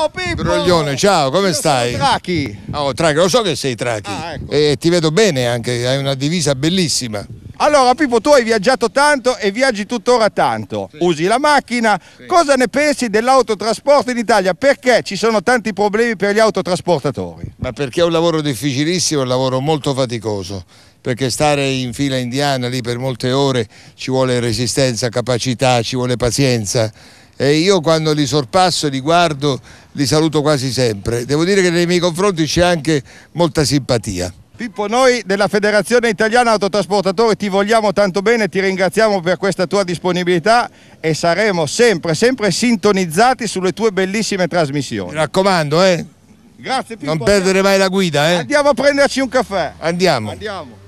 ciao Pippo. Droglione, ciao, come Io stai? trachi. Ah, oh, trachi, lo so che sei Trachi. Ah, ecco. E ti vedo bene anche, hai una divisa bellissima. Allora Pippo, tu hai viaggiato tanto e viaggi tuttora tanto, sì. usi la macchina, sì. cosa ne pensi dell'autotrasporto in Italia? Perché ci sono tanti problemi per gli autotrasportatori? Ma perché è un lavoro difficilissimo, è un lavoro molto faticoso, perché stare in fila indiana lì per molte ore ci vuole resistenza, capacità, ci vuole pazienza e io quando li sorpasso, li guardo, li saluto quasi sempre. Devo dire che nei miei confronti c'è anche molta simpatia. Pippo, noi della Federazione Italiana Autotrasportatori ti vogliamo tanto bene, ti ringraziamo per questa tua disponibilità e saremo sempre, sempre sintonizzati sulle tue bellissime trasmissioni. Mi raccomando, eh? Grazie Pippo. Non perdere mai la guida, eh? Andiamo a prenderci un caffè. Andiamo. Andiamo.